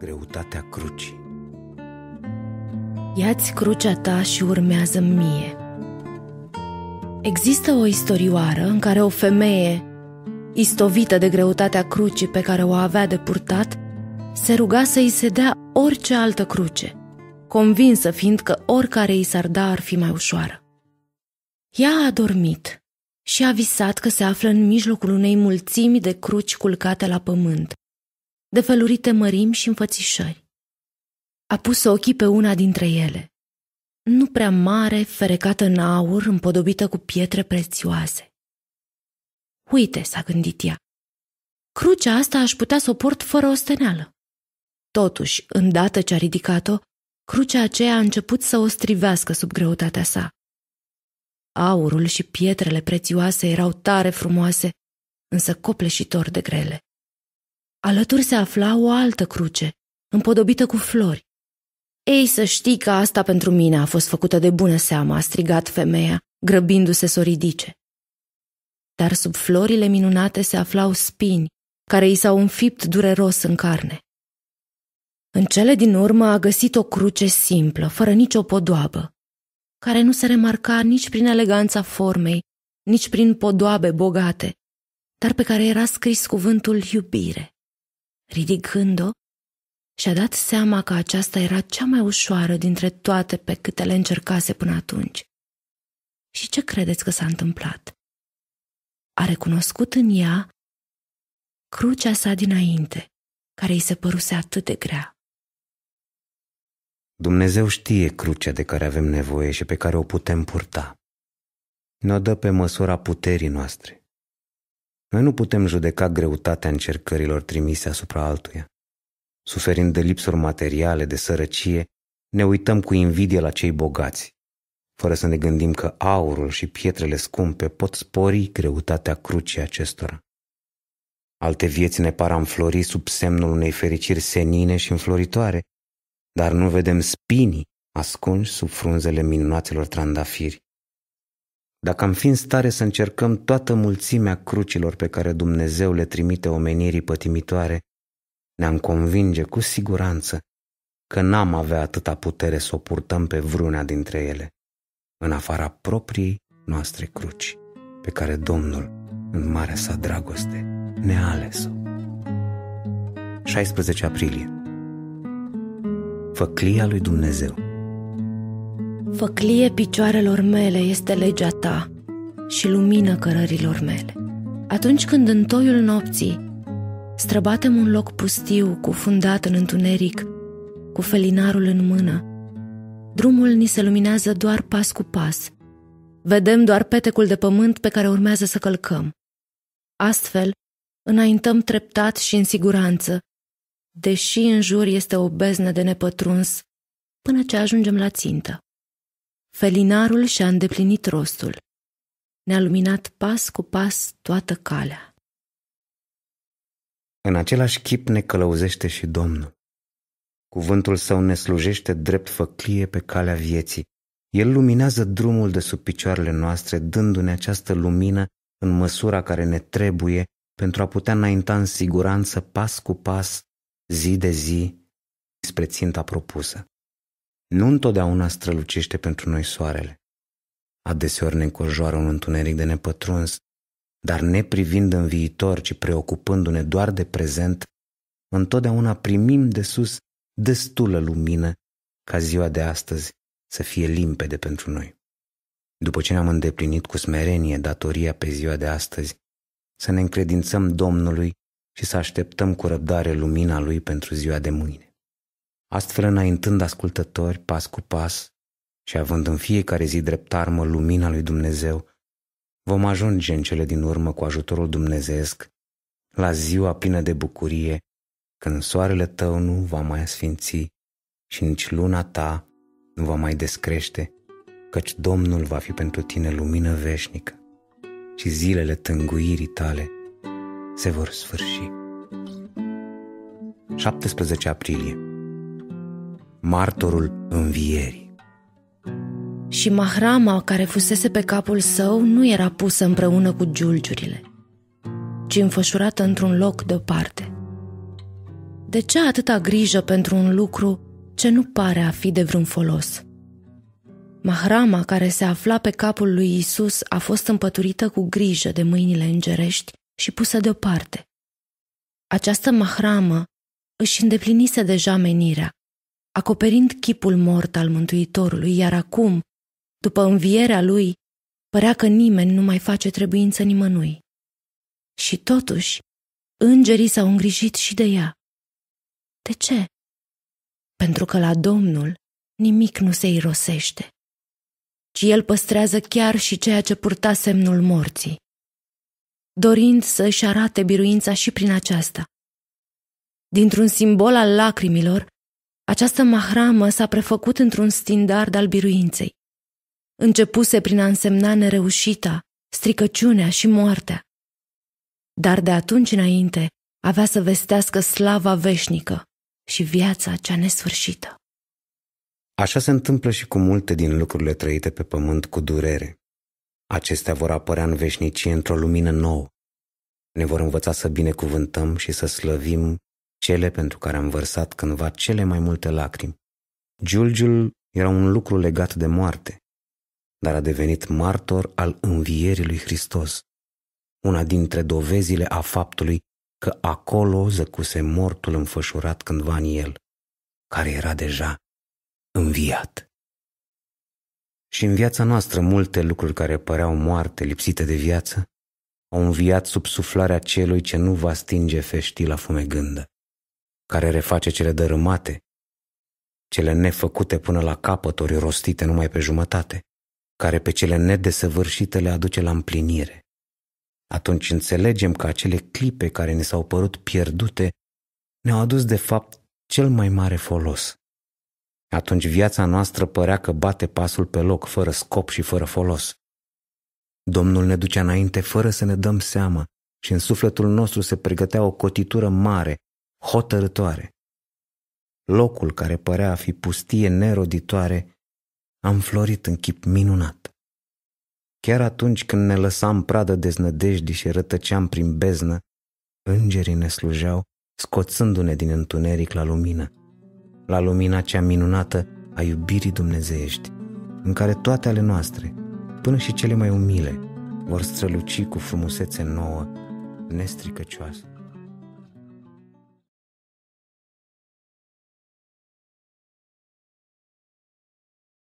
greutatea crucii. Iați crucea ta și urmează mie. Există o istorioară în care o femeie, istovită de greutatea crucii pe care o avea de purtat, se ruga să îi se dea orice altă cruce, convinsă fiind că oricare i s-ar da ar fi mai ușoară. Ea a dormit și a visat că se află în mijlocul unei mulțimi de cruci culcate la pământ, de felurite mărimi și înfățișări. A pus ochii pe una dintre ele, nu prea mare, ferecată în aur, împodobită cu pietre prețioase. Uite, s-a gândit ea, crucea asta aș putea să o port fără steneală. Totuși, îndată ce a ridicat-o, crucea aceea a început să o strivească sub greutatea sa. Aurul și pietrele prețioase erau tare frumoase, însă copleșitor de grele. Alături se afla o altă cruce, împodobită cu flori. Ei, să știi că asta pentru mine a fost făcută de bună seamă, a strigat femeia, grăbindu-se să o ridice. Dar sub florile minunate se aflau spini, care i s-au înfipt dureros în carne. În cele din urmă a găsit o cruce simplă, fără nicio podoabă, care nu se remarca nici prin eleganța formei, nici prin podoabe bogate, dar pe care era scris cuvântul iubire. Ridicând-o, și-a dat seama că aceasta era cea mai ușoară dintre toate pe câte le încercase până atunci. Și ce credeți că s-a întâmplat? A recunoscut în ea crucea sa dinainte, care îi se păruse atât de grea. Dumnezeu știe crucea de care avem nevoie și pe care o putem purta. Ne-o dă pe măsura puterii noastre noi nu putem judeca greutatea încercărilor trimise asupra altuia. Suferind de lipsuri materiale, de sărăcie, ne uităm cu invidie la cei bogați, fără să ne gândim că aurul și pietrele scumpe pot spori greutatea crucii acestora. Alte vieți ne par înflori sub semnul unei fericiri senine și înfloritoare, dar nu vedem spinii ascunși sub frunzele minunaților trandafiri. Dacă am fi în stare să încercăm toată mulțimea crucilor pe care Dumnezeu le trimite omenirii pătimitoare, ne-am convinge cu siguranță că n-am avea atâta putere să o purtăm pe vreuna dintre ele, în afara proprii noastre cruci, pe care Domnul, în marea sa dragoste, ne-a ales-o. 16 aprilie Făclia lui Dumnezeu Făclie picioarelor mele este legea ta și lumină cărărilor mele. Atunci când în toiul nopții străbatem un loc pustiu, cufundat în întuneric, cu felinarul în mână, drumul ni se luminează doar pas cu pas. Vedem doar petecul de pământ pe care urmează să călcăm. Astfel, înaintăm treptat și în siguranță, deși în jur este o beznă de nepătruns, până ce ajungem la țintă. Felinarul și-a îndeplinit rostul. Ne-a luminat pas cu pas toată calea. În același chip ne călăuzește și Domnul. Cuvântul său ne slujește drept făclie pe calea vieții. El luminează drumul de sub picioarele noastre, dându-ne această lumină în măsura care ne trebuie pentru a putea înainta în siguranță pas cu pas, zi de zi, spre ținta propusă. Nu întotdeauna strălucește pentru noi soarele. Adeseori ne înconjoară un întuneric de nepătruns, dar ne privind în viitor, ci preocupându-ne doar de prezent, întotdeauna primim de sus destulă lumină ca ziua de astăzi să fie limpede pentru noi. După ce ne-am îndeplinit cu smerenie datoria pe ziua de astăzi, să ne încredințăm Domnului și să așteptăm cu răbdare lumina Lui pentru ziua de mâine astfel înaintând ascultători pas cu pas și având în fiecare zi drept armă lumina lui Dumnezeu, vom ajunge în cele din urmă cu ajutorul dumnezeesc la ziua plină de bucurie, când soarele tău nu va mai asfinți și nici luna ta nu va mai descrește, căci Domnul va fi pentru tine lumină veșnică și zilele tânguirii tale se vor sfârși. 17 aprilie martorul învierii. Și mahrama care fusese pe capul său nu era pusă împreună cu giulgiurile, ci înfășurată într-un loc deoparte. De ce atâta grijă pentru un lucru ce nu pare a fi de vreun folos? Mahrama care se afla pe capul lui Isus a fost împăturită cu grijă de mâinile îngerești și pusă deoparte. Această mahramă își îndeplinise deja menirea, acoperind chipul mort al Mântuitorului, iar acum, după învierea lui, părea că nimeni nu mai face trebuință nimănui. Și totuși, îngerii s-au îngrijit și de ea. De ce? Pentru că la Domnul nimic nu se irosește, ci el păstrează chiar și ceea ce purta semnul morții, dorind să-și arate biruința și prin aceasta. Dintr-un simbol al lacrimilor, această mahramă s-a prefăcut într-un stindard al biruinței. Începuse prin a însemna nereușita, stricăciunea și moartea. Dar de atunci înainte avea să vestească slava veșnică și viața cea nesfârșită. Așa se întâmplă și cu multe din lucrurile trăite pe pământ cu durere. Acestea vor apărea în veșnicie într-o lumină nouă. Ne vor învăța să binecuvântăm și să slăvim cele pentru care am vărsat cândva cele mai multe lacrimi. Giulgiul era un lucru legat de moarte, dar a devenit martor al învierii lui Hristos, una dintre dovezile a faptului că acolo zăcuse mortul înfășurat cândva în el, care era deja înviat. Și în viața noastră multe lucruri care păreau moarte, lipsite de viață, au înviat sub suflarea celui ce nu va stinge la fumegândă care reface cele dărâmate, cele nefăcute până la capăt ori rostite numai pe jumătate, care pe cele nedesăvârșite le aduce la împlinire. Atunci înțelegem că acele clipe care ne s-au părut pierdute ne-au adus de fapt cel mai mare folos. Atunci viața noastră părea că bate pasul pe loc, fără scop și fără folos. Domnul ne ducea înainte fără să ne dăm seama și în sufletul nostru se pregătea o cotitură mare hotărătoare. Locul care părea a fi pustie neroditoare a înflorit în chip minunat. Chiar atunci când ne lăsam pradă deznădejdii și rătăceam prin beznă, îngerii ne slujeau scoțându-ne din întuneric la lumină, la lumina cea minunată a iubirii dumnezeiești, în care toate ale noastre, până și cele mai umile, vor străluci cu frumusețe nouă, nestricăcioasă.